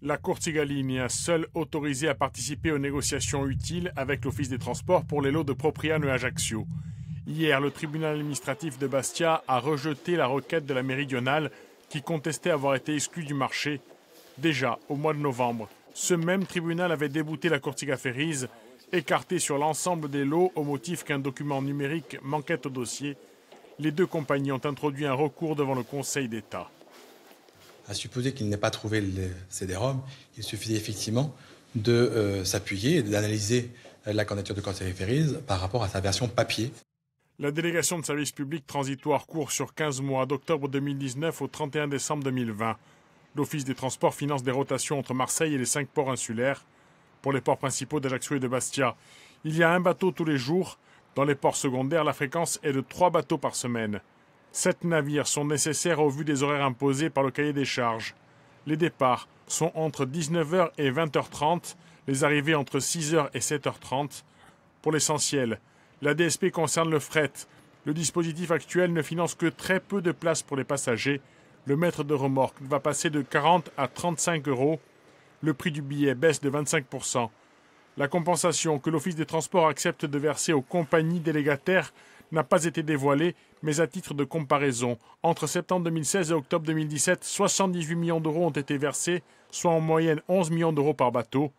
La courtiga ligne, seule autorisée à participer aux négociations utiles avec l'Office des Transports pour les lots de Propriano et Ajaccio. Hier, le tribunal administratif de Bastia a rejeté la requête de la Méridionale qui contestait avoir été exclue du marché. Déjà, au mois de novembre, ce même tribunal avait débouté la Courtiga Ferries, écartée sur l'ensemble des lots au motif qu'un document numérique manquait au dossier. Les deux compagnies ont introduit un recours devant le Conseil d'État à supposer qu'il n'ait pas trouvé le CD-ROM, il suffisait effectivement de euh, s'appuyer et d'analyser euh, la candidature de Canceriferise par rapport à sa version papier. La délégation de service public transitoire court sur 15 mois, d'octobre 2019 au 31 décembre 2020. L'Office des transports finance des rotations entre Marseille et les cinq ports insulaires pour les ports principaux d'Ajaccio et de Bastia. Il y a un bateau tous les jours. Dans les ports secondaires, la fréquence est de trois bateaux par semaine. Sept navires sont nécessaires au vu des horaires imposés par le cahier des charges. Les départs sont entre 19h et 20h30, les arrivées entre 6h et 7h30. Pour l'essentiel, la DSP concerne le fret. Le dispositif actuel ne finance que très peu de places pour les passagers. Le mètre de remorque va passer de 40 à 35 euros. Le prix du billet baisse de 25%. La compensation que l'Office des transports accepte de verser aux compagnies délégataires n'a pas été dévoilé, mais à titre de comparaison, entre septembre 2016 et octobre 2017, 78 millions d'euros ont été versés, soit en moyenne 11 millions d'euros par bateau.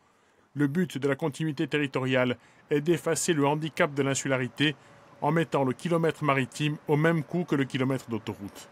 Le but de la continuité territoriale est d'effacer le handicap de l'insularité en mettant le kilomètre maritime au même coût que le kilomètre d'autoroute.